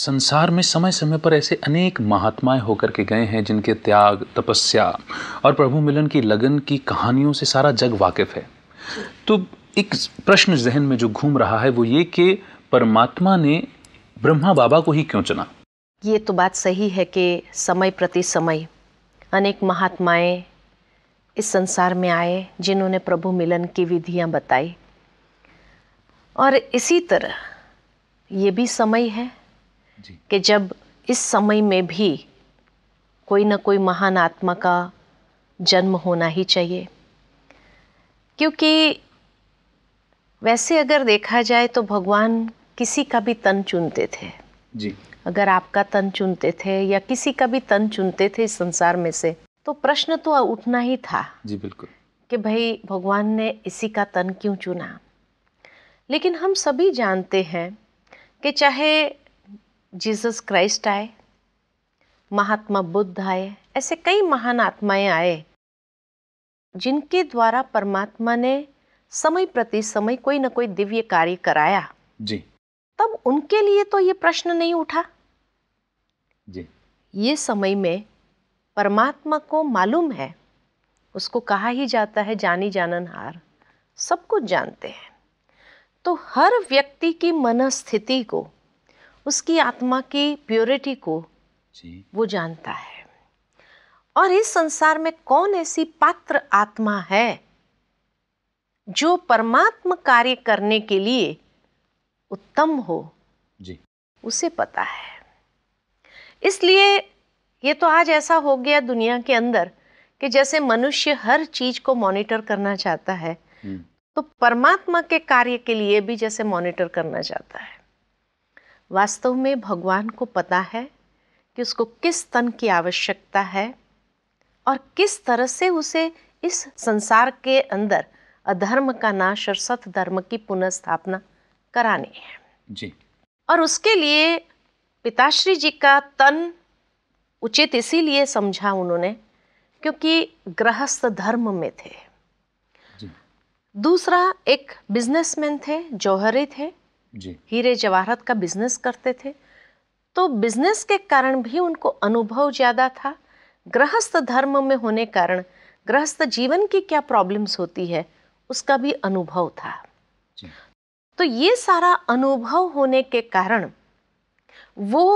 संसार में समय समय पर ऐसे अनेक महात्माएं होकर के गए हैं जिनके त्याग तपस्या और प्रभु मिलन की लगन की कहानियों से सारा जग वाकिफ है तो एक प्रश्न जहन में जो घूम रहा है वो ये कि परमात्मा ने ब्रह्मा बाबा को ही क्यों चुना ये तो बात सही है कि समय प्रति समय अनेक महात्माएं इस संसार में आए जिन्होंने प्रभु मिलन की विधियां बताई और इसी तरह ये भी समय है कि जब इस समय में भी कोई ना कोई महान आत्मा का जन्म होना ही चाहिए क्योंकि वैसे अगर देखा जाए तो भगवान किसी का भी तन चुनते थे जी अगर आपका तन चुनते थे या किसी का भी तन चुनते थे इस संसार में से तो प्रश्न तो उठना ही था जी बिल्कुल कि भाई भगवान ने इसी का तन क्यों चुना लेकिन हम सभी जानते हैं कि चाहे जीसस क्राइस्ट आए महात्मा बुद्ध आए ऐसे कई महान आत्माएं आए जिनके द्वारा परमात्मा ने समय प्रति समय कोई ना कोई दिव्य कार्य कराया जी तब उनके लिए तो ये प्रश्न नहीं उठा जी ये समय में परमात्मा को मालूम है उसको कहा ही जाता है जानी जानन हार सब कुछ जानते हैं तो हर व्यक्ति की मनस्थिति को उसकी आत्मा की प्योरिटी को जी। वो जानता है और इस संसार में कौन ऐसी पात्र आत्मा है जो परमात्म कार्य करने के लिए उत्तम हो जी उसे पता है इसलिए ये तो आज ऐसा हो गया दुनिया के अंदर कि जैसे मनुष्य हर चीज को मॉनिटर करना चाहता है हम्म। तो परमात्मा के कार्य के लिए भी जैसे मॉनिटर करना चाहता है वास्तव में भगवान को पता है कि उसको किस तन की आवश्यकता है और किस तरह से उसे इस संसार के अंदर अधर्म का नाश और सत धर्म की पुनर्स्थापना करानी है जी और उसके लिए पिताश्री जी का तन उचित इसीलिए समझा उन्होंने क्योंकि गृहस्थ धर्म में थे दूसरा एक बिजनेसमैन थे जौहरी थे जी। हीरे जवाहरत का बिजनेस करते थे तो बिजनेस के कारण भी उनको अनुभव ज़्यादा था गृहस्थ धर्म में होने कारण गृहस्थ जीवन की क्या प्रॉब्लम्स होती है उसका भी अनुभव था तो ये सारा अनुभव होने के कारण वो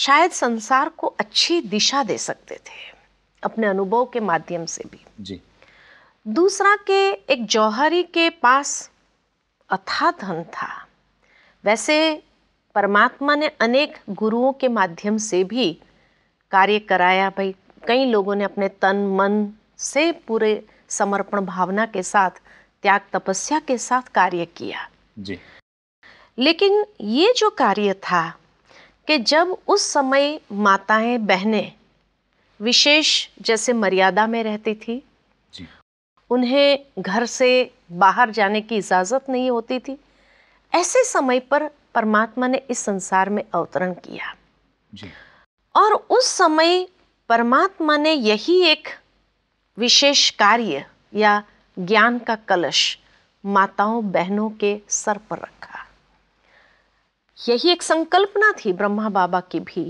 शायद संसार को अच्छी दिशा दे सकते थे अपने अनुभव के माध्यम से भी जी दूसरा के एक जौहरी के पास अथा धन था वैसे परमात्मा ने अनेक गुरुओं के माध्यम से भी कार्य कराया भाई कई लोगों ने अपने तन मन से पूरे समर्पण भावना के साथ त्याग तपस्या के साथ कार्य किया जी लेकिन ये जो कार्य था कि जब उस समय माताएं बहनें विशेष जैसे मर्यादा में रहती थी जी। उन्हें घर से बाहर जाने की इजाज़त नहीं होती थी ऐसे समय पर परमात्मा ने इस संसार में अवतरण किया जी। और उस समय परमात्मा ने यही एक विशेष कार्य या ज्ञान का कलश माताओं बहनों के सर पर रखा यही एक संकल्पना थी ब्रह्मा बाबा की भी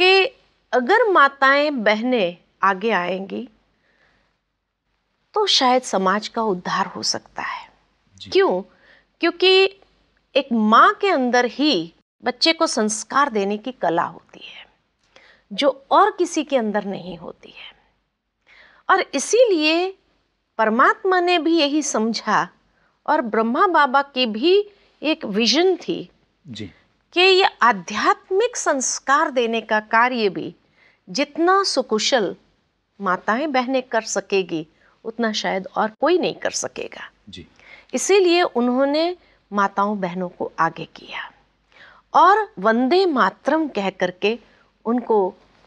कि अगर माताएं बहनें आगे आएंगी तो शायद समाज का उद्धार हो सकता है क्यों क्योंकि एक माँ के अंदर ही बच्चे को संस्कार देने की कला होती है जो और किसी के अंदर नहीं होती है और इसीलिए परमात्मा ने भी यही समझा और ब्रह्मा बाबा की भी एक विजन थी जी कि ये आध्यात्मिक संस्कार देने का कार्य भी जितना सुकुशल माताएं बहनें कर सकेगी उतना शायद और कोई नहीं कर सकेगा जी इसीलिए उन्होंने माताओं बहनों को आगे किया और वंदे मातरम कह करके उनको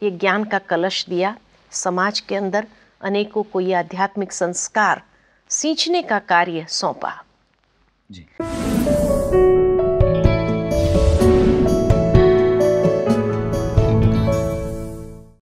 ये ज्ञान का कलश दिया समाज के अंदर अनेकों को ये आध्यात्मिक संस्कार सींचने का कार्य सौंपा जी